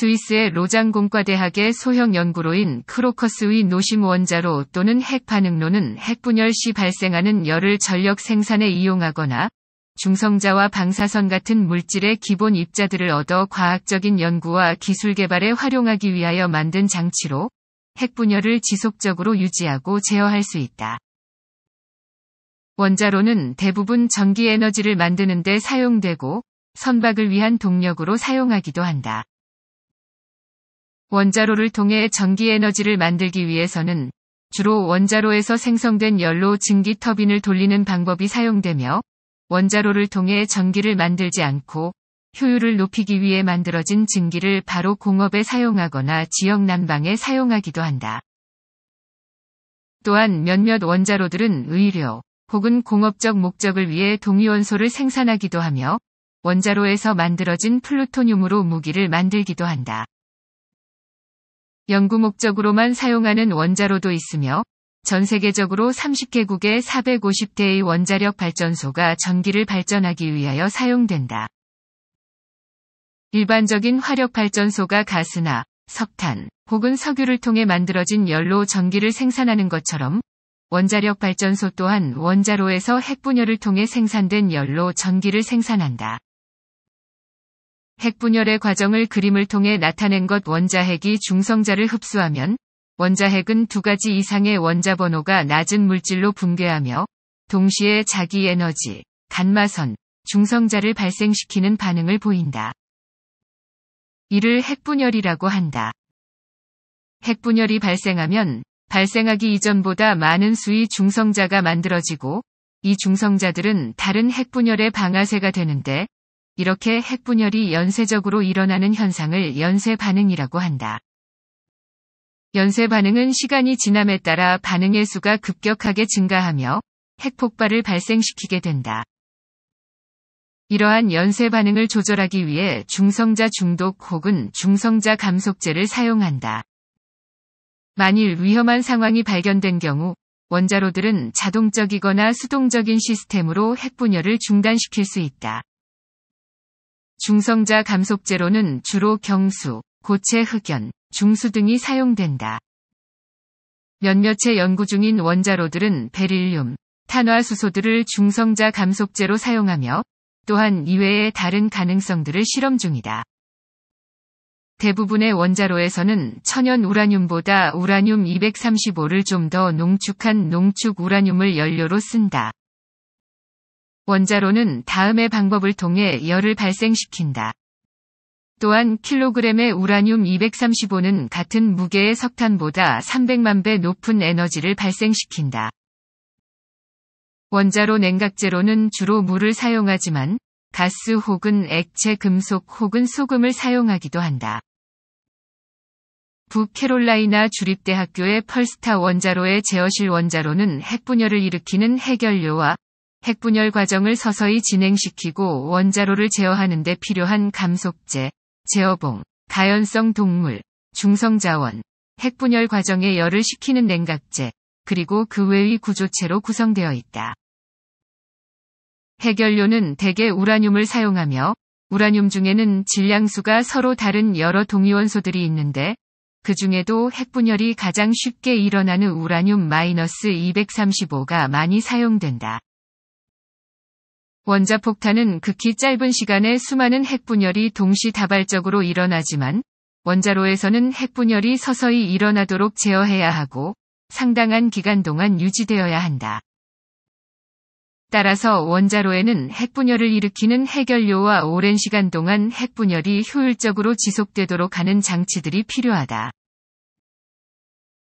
스위스의 로장 공과대학의 소형 연구로인 크로커스의 노심 원자로 또는 핵 반응로는 핵 분열 시 발생하는 열을 전력 생산에 이용하거나 중성자와 방사선 같은 물질의 기본 입자들을 얻어 과학적인 연구와 기술 개발에 활용하기 위하여 만든 장치로 핵 분열을 지속적으로 유지하고 제어할 수 있다. 원자로는 대부분 전기 에너지를 만드는 데 사용되고 선박을 위한 동력으로 사용하기도 한다. 원자로를 통해 전기 에너지를 만들기 위해서는 주로 원자로에서 생성된 열로 증기 터빈을 돌리는 방법이 사용되며 원자로를 통해 전기를 만들지 않고 효율을 높이기 위해 만들어진 증기를 바로 공업에 사용하거나 지역 난방에 사용하기도 한다. 또한 몇몇 원자로들은 의료 혹은 공업적 목적을 위해 동위원소를 생산하기도 하며 원자로에서 만들어진 플루토늄으로 무기를 만들기도 한다. 연구 목적으로만 사용하는 원자로도 있으며 전 세계적으로 30개국의 450대의 원자력 발전소가 전기를 발전하기 위하여 사용된다. 일반적인 화력 발전소가 가스나 석탄 혹은 석유를 통해 만들어진 열로 전기를 생산하는 것처럼 원자력 발전소 또한 원자로에서 핵분열을 통해 생산된 열로 전기를 생산한다. 핵분열의 과정을 그림을 통해 나타낸 것 원자핵이 중성자를 흡수하면 원자핵은 두 가지 이상의 원자 번호가 낮은 물질로 붕괴하며 동시에 자기 에너지, 간마선, 중성자를 발생시키는 반응을 보인다. 이를 핵분열이라고 한다. 핵분열이 발생하면 발생하기 이전보다 많은 수의 중성자가 만들어지고 이 중성자들은 다른 핵분열의 방아쇠가 되는데 이렇게 핵분열이 연쇄적으로 일어나는 현상을 연쇄 반응이라고 한다. 연쇄 반응은 시간이 지남에 따라 반응의 수가 급격하게 증가하며 핵폭발을 발생시키게 된다. 이러한 연쇄 반응을 조절하기 위해 중성자 중독 혹은 중성자 감속제를 사용한다. 만일 위험한 상황이 발견된 경우 원자로들은 자동적이거나 수동적인 시스템으로 핵분열을 중단시킬 수 있다. 중성자 감속제로는 주로 경수, 고체 흑연, 중수 등이 사용된다. 몇몇의 연구 중인 원자로들은 베릴륨, 탄화수소들을 중성자 감속제로 사용하며 또한 이외의 다른 가능성들을 실험 중이다. 대부분의 원자로에서는 천연 우라늄보다 우라늄 235를 좀 더 농축한 농축 우라늄을 연료로 쓴다. 원자로는 다음의 방법을 통해 열을 발생시킨다. 또한 킬로그램의 우라늄 235는 같은 무게의 석탄보다 300만 배 높은 에너지를 발생시킨다. 원자로 냉각제로는 주로 물을 사용하지만 가스 혹은 액체 금속 혹은 소금을 사용하기도 한다. 북캐롤라이나 주립대학교의 펄스타 원자로의 제어실 원자로는 핵분열을 일으키는 해결료와 핵분열 과정을 서서히 진행시키고 원자로를 제어하는 데 필요한 감속제, 제어봉, 가연성 동물, 중성자원, 핵분열 과정에 열을 식히는 냉각제, 그리고 그 외의 구조체로 구성되어 있다. 해결료는 대개 우라늄을 사용하며 우라늄 중에는 질량수가 서로 다른 여러 동위원소들이 있는데 그 중에도 핵분열이 가장 쉽게 일어나는 우라늄 마이너스 235가 많이 사용된다. 원자폭탄은 극히 짧은 시간에 수많은 핵분열이 동시다발적으로 일어나지만 원자로에서는 핵분열이 서서히 일어나도록 제어해야 하고 상당한 기간 동안 유지되어야 한다. 따라서 원자로에는 핵분열을 일으키는 해결료와 오랜 시간 동안 핵분열이 효율적으로 지속되도록 하는 장치들이 필요하다.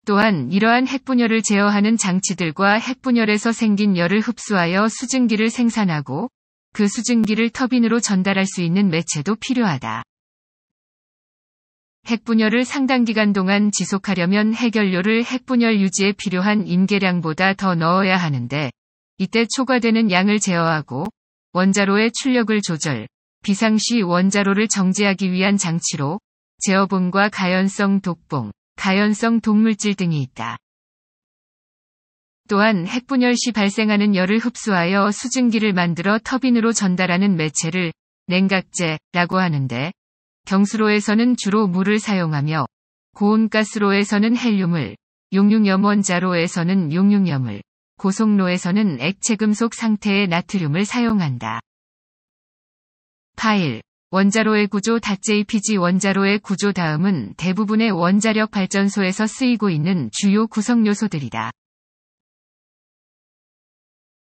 또한 이러한 핵분열을 제어하는 장치들과 핵분열에서 생긴 열을 흡수하여 수증기를 생산하고 그 수증기를 터빈으로 전달할 수 있는 매체도 필요하다. 핵분열을 상당 기간 동안 지속하려면 핵연료를 핵분열 유지에 필요한 임계량보다 더 넣어야 하는데 이때 초과되는 양을 제어하고 원자로의 출력을 조절, 비상시 원자로를 정지하기 위한 장치로 제어봉과 가연성 독봉, 가연성 동물질 등이 있다. 또한 핵분열 시 발생하는 열을 흡수하여 수증기를 만들어 터빈으로 전달하는 매체를 냉각제라고 하는데 경수로에서는 주로 물을 사용하며 고온가스로에서는 헬륨을, 용융염원자로에서는 용융염을, 고속로에서는 액체금속 상태의 나트륨을 사용한다. 파일 원자로의 구조 JPG 원자로의 구조 다음은 대부분의 원자력 발전소에서 쓰이고 있는 주요 구성 요소들이다.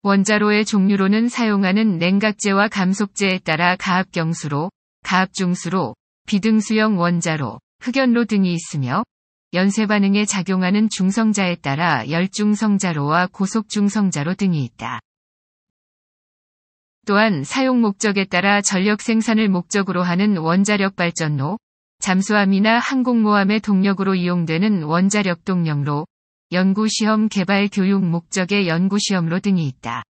원자로의 종류로는 사용하는 냉각제와 감속제에 따라 가압경수로, 가압중수로, 비등수형 원자로, 흑연로 등이 있으며 연쇄 반응에 작용하는 중성자에 따라 열중성자로와 고속중성자로 등이 있다. 또한 사용 목적에 따라 전력 생산을 목적으로 하는 원자력 발전로, 잠수함이나 항공모함의 동력으로 이용되는 원자력 동력로, 연구시험 개발 교육 목적의 연구시험로 등이 있다.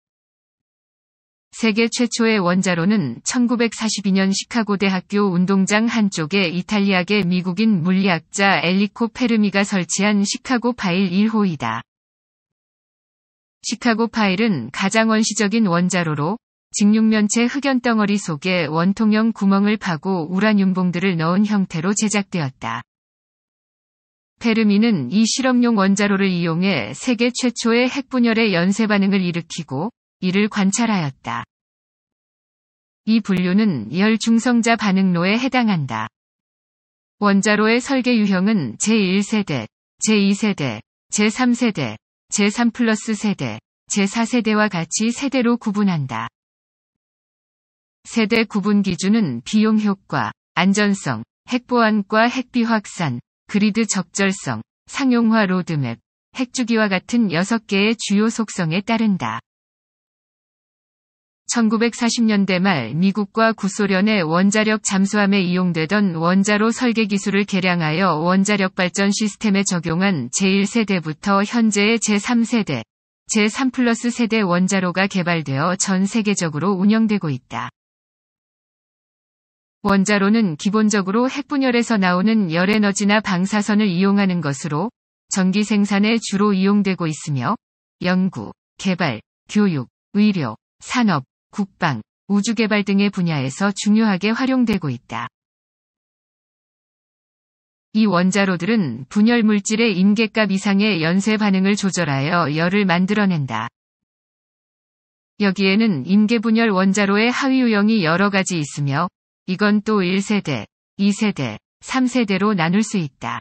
세계 최초의 원자로는 1942년 시카고 대학교 운동장 한쪽에 이탈리아계 미국인 물리학자 엘리코 페르미가 설치한 시카고 파일 1호이다. 시카고 파일은 가장 원시적인 원자로로 직육면체 흑연 덩어리 속에 원통형 구멍을 파고 우라늄봉들을 넣은 형태로 제작되었다. 페르미는 이 실험용 원자로를 이용해 세계 최초의 핵분열의 연쇄 반응을 일으키고 이를 관찰하였다. 이 분류는 열 중성자 반응로에 해당한다. 원자로의 설계 유형은 제1세대, 제2세대, 제3세대, 제3 플러스 세대, 제4세대와 같이 세대로 구분한다. 세대 구분 기준은 비용 효과, 안전성, 핵보안과 핵비 확산, 그리드 적절성, 상용화 로드맵, 핵주기와 같은 6개의 주요 속성에 따른다. 1940년대 말 미국과 구소련의 원자력 잠수함에 이용되던 원자로 설계 기술을 개량하여 원자력 발전 시스템에 적용한 제1세대부터 현재의 제3세대, 제3 플러스 세대 원자로가 개발되어 전 세계적으로 운영되고 있다. 원자로는 기본적으로 핵분열에서 나오는 열에너지나 방사선을 이용하는 것으로 전기 생산에 주로 이용되고 있으며 연구, 개발, 교육, 의료, 산업, 국방, 우주개발 등의 분야에서 중요하게 활용되고 있다. 이 원자로들은 분열 물질의 임계값 이상의 연쇄 반응을 조절하여 열을 만들어낸다. 여기에는 임계분열 원자로의 하위 유형이 여러 가지 있으며 이건 또 1세대, 2세대, 3세대로 나눌 수 있다.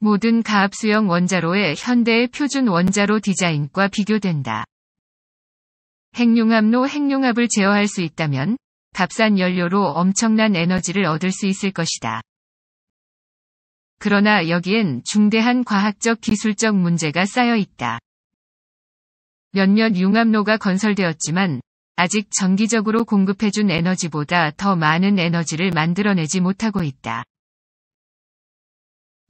모든 가압수형 원자로의 현대의 표준 원자로 디자인과 비교된다. 핵융합로 핵융합을 제어할 수 있다면 값싼 연료로 엄청난 에너지를 얻을 수 있을 것이다. 그러나 여기엔 중대한 과학적 기술적 문제가 쌓여 있다. 몇몇 융합로가 건설되었지만 아직 정기적으로 공급해준 에너지보다 더 많은 에너지를 만들어내지 못하고 있다.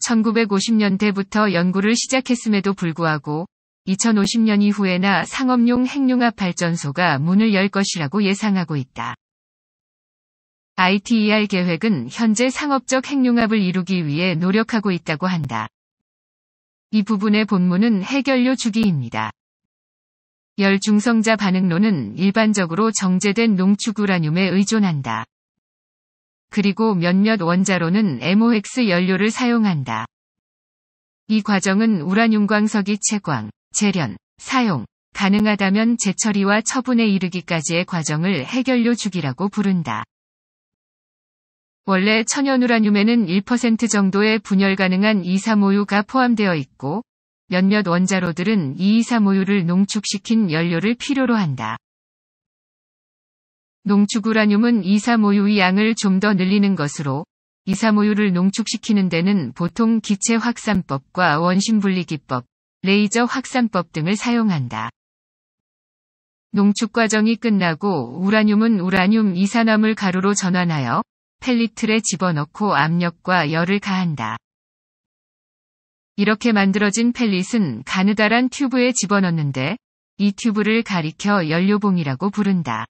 1950년대부터 연구를 시작했음에도 불구하고 2050년 이후에나 상업용 핵융합 발전소가 문을 열 것이라고 예상하고 있다. ITER 계획은 현재 상업적 핵융합을 이루기 위해 노력하고 있다고 한다. 이 부분의 본문은 해결료 주기입니다. 열중성자 반응론은 일반적으로 정제된 농축우라늄에 의존한다. 그리고 몇몇 원자로는 MOX 연료를 사용한다. 이 과정은 우라늄 광석이 채광, 재련, 사용, 가능하다면 재처리와 처분에 이르기까지의 과정을 해결료 주기라고 부른다. 원래 천연우라늄에는 1% 정도의 분열 가능한 2 3 5유가 포함되어 있고 몇몇 원자로들은 2,2,3,5유를 농축시킨 연료를 필요로 한다. 농축 우라늄은 2,3,5유의 양을 좀 더 늘리는 것으로 2,3,5유를 농축시키는 데는 보통 기체 확산법과 원심분리기법, 레이저 확산법 등을 사용한다. 농축 과정이 끝나고 우라늄은 우라늄 이산화물 가루로 전환하여 펠리틀에 집어넣고 압력과 열을 가한다. 이렇게 만들어진 펠릿은 가느다란 튜브에 집어넣는데 이 튜브를 가리켜 연료봉이라고 부른다.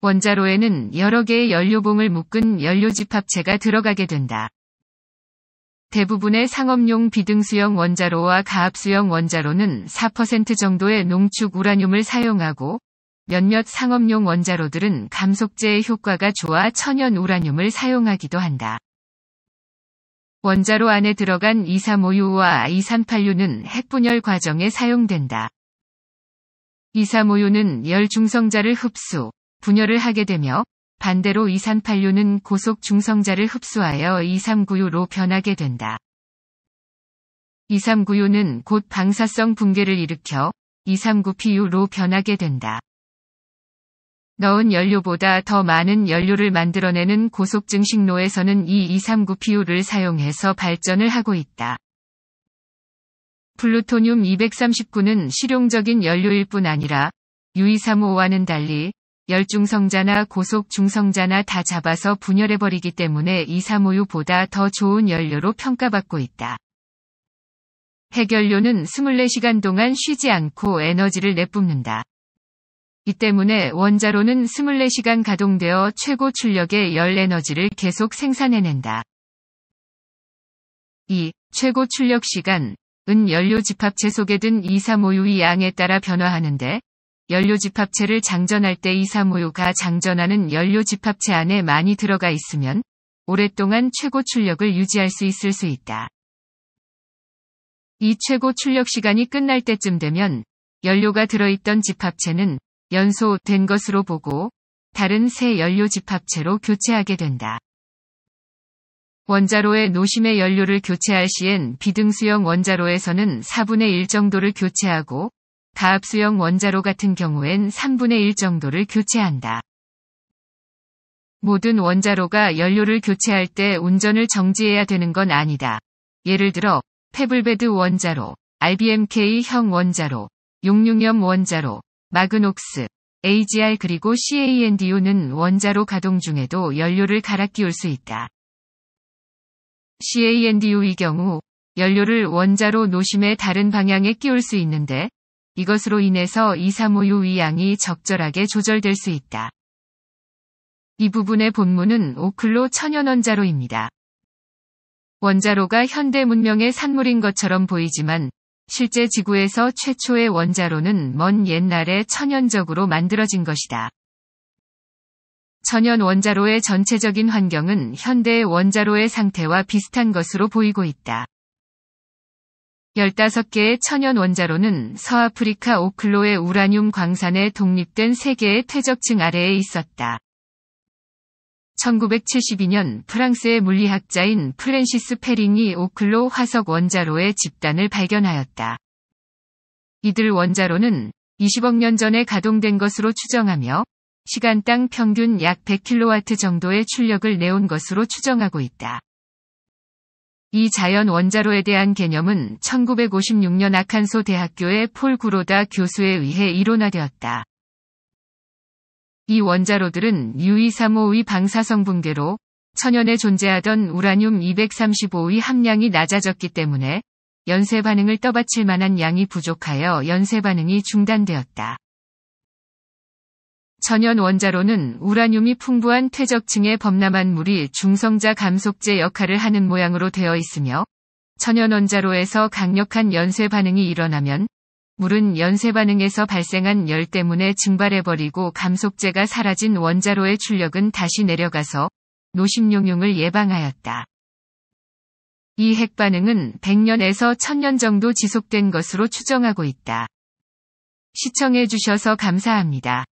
원자로에는 여러 개의 연료봉을 묶은 연료집합체가 들어가게 된다. 대부분의 상업용 비등수형 원자로와 가압수형 원자로는 4% 정도의 농축 우라늄을 사용하고 몇몇 상업용 원자로들은 감속제의 효과가 좋아 천연 우라늄을 사용하기도 한다. 원자로 안에 들어간 2356와 2386는 핵분열 과정에 사용된다. 2356는 열 중성자를 흡수, 분열을 하게 되며 반대로 2386는 고속 중성자를 흡수하여 2396로 변하게 된다. 2396는 곧 방사성 붕괴를 일으켜 2396PU로 변하게 된다. 넣은 연료보다 더 많은 연료를 만들어내는 고속 증식로에서는 이 239PU를 사용해서 발전을 하고 있다. 플루토늄 239는 실용적인 연료일 뿐 아니라 U235와는 달리 열중성자나 고속 중성자나 다 잡아서 분열해버리기 때문에 235U보다 더 좋은 연료로 평가받고 있다. 핵연료는 24시간 동안 쉬지 않고 에너지를 내뿜는다. 이 때문에 원자로는 24시간 가동되어 최고 출력의 열 에너지를 계속 생산해낸다. 2. 최고 출력 시간. 은 연료 집합체 속에 든2 3 5의 양에 따라 변화하는데 연료 집합체를 장전할 때 2352가 장전하는 연료 집합체 안에 많이 들어가 있으면 오랫동안 최고 출력을 유지할 수 있을 수 있다. 이 최고 출력 시간이 끝날 때쯤 되면 연료가 들어있던 집합체는 연소된 것으로 보고 다른 새 연료 집합체로 교체하게 된다. 원자로의 노심의 연료를 교체할 시엔 비등수형 원자로에서는 4분의 1 정도를 교체하고 다압수형 원자로 같은 경우엔 3분의 1 정도를 교체한다. 모든 원자로가 연료를 교체할 때 운전을 정지해야 되는 건 아니다. 예를 들어 페블베드 원자로, RBMK형 원자로, 6 6염 원자로, 마그녹스, AGR 그리고 CANDO는 원자로 가동 중에도 연료를 갈아 끼울 수 있다. CANDO의 경우 연료를 원자로 노심의 다른 방향에 끼울 수 있는데 이것으로 인해서 2 3 5 6위 양이 적절하게 조절될 수 있다. 이 부분의 본문은 오클로 천연원자로입니다. 원자로가 현대 문명의 산물인 것처럼 보이지만 실제 지구에서 최초의 원자로는 먼 옛날에 천연적으로 만들어진 것이다. 천연 원자로의 전체적인 환경은 현대의 원자로의 상태와 비슷한 것으로 보이고 있다. 15개의 천연 원자로는 서아프리카 오클로의 우라늄 광산에 독립된 세계의 퇴적층 아래에 있었다. 1972년 프랑스의 물리학자인 프랜시스 페링이 오클로 화석 원자로의 집단을 발견하였다. 이들 원자로는 20억 년 전에 가동된 것으로 추정하며 시간당 평균 약 100kW 정도의 출력을 내온 것으로 추정하고 있다. 이 자연 원자로에 대한 개념은 1956년 아칸소 대학교의 폴 구로다 교수에 의해 이론화되었다. 이 원자로들은 U235의 방사성 붕괴로 천연에 존재하던 우라늄 235의 함량이 낮아졌기 때문에 연쇄 반응을 떠받칠 만한 양이 부족하여 연쇄 반응이 중단되었다. 천연 원자로는 우라늄이 풍부한 퇴적층에 범람한 물이 중성자 감속제 역할을 하는 모양으로 되어 있으며 천연 원자로에서 강력한 연쇄 반응이 일어나면 물은 연쇄 반응에서 발생한 열 때문에 증발해버리고 감속제가 사라진 원자로의 출력은 다시 내려가서 노심용융을 예방하였다. 이 핵 반응은 100년에서 1000년 정도 지속된 것으로 추정하고 있다. 시청해 주셔서 감사합니다.